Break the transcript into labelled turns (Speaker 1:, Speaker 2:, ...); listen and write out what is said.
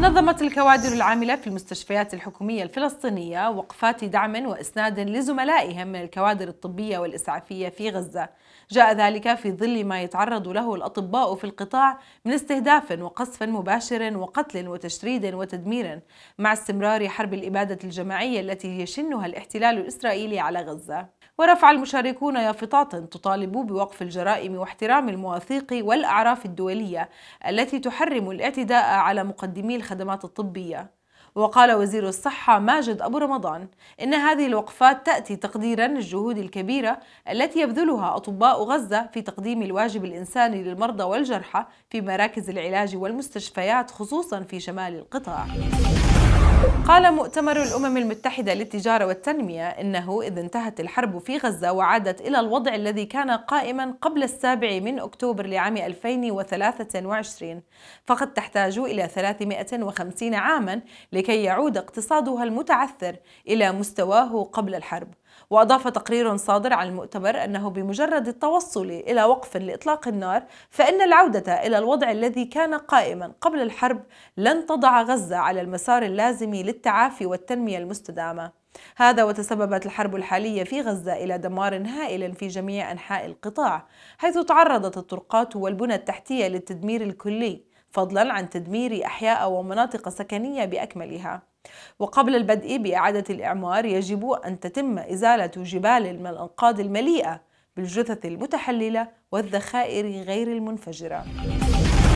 Speaker 1: نظمت الكوادر العاملة في المستشفيات الحكومية الفلسطينية وقفات دعم وإسناد لزملائهم من الكوادر الطبية والإسعافية في غزة جاء ذلك في ظل ما يتعرض له الأطباء في القطاع من استهداف وقصف مباشر وقتل وتشريد وتدمير مع استمرار حرب الإبادة الجماعية التي يشنها الاحتلال الإسرائيلي على غزة ورفع المشاركون يافطات تطالب بوقف الجرائم واحترام المواثيق والأعراف الدولية التي تحرم الاعتداء على مقدمي الخدمات الطبية وقال وزير الصحة ماجد أبو رمضان إن هذه الوقفات تأتي تقديرا للجهود الكبيرة التي يبذلها أطباء غزة في تقديم الواجب الإنساني للمرضى والجرحى في مراكز العلاج والمستشفيات خصوصا في شمال القطاع قال مؤتمر الأمم المتحدة للتجارة والتنمية إنه إذا انتهت الحرب في غزة وعادت إلى الوضع الذي كان قائما قبل السابع من أكتوبر لعام 2023 فقد تحتاج إلى 350 عاما لكي يعود اقتصادها المتعثر إلى مستواه قبل الحرب وأضاف تقرير صادر عن المؤتمر أنه بمجرد التوصل إلى وقف لإطلاق النار فإن العودة إلى الوضع الذي كان قائما قبل الحرب لن تضع غزة على المسار اللازم للتعافي والتنمية المستدامة هذا وتسببت الحرب الحالية في غزة إلى دمار هائل في جميع أنحاء القطاع حيث تعرضت الطرقات والبنى التحتية للتدمير الكلي فضلا عن تدمير أحياء ومناطق سكنية بأكملها وقبل البدء بإعادة الإعمار يجب أن تتم إزالة جبال الأنقاض المليئة بالجثث المتحللة والذخائر غير المنفجرة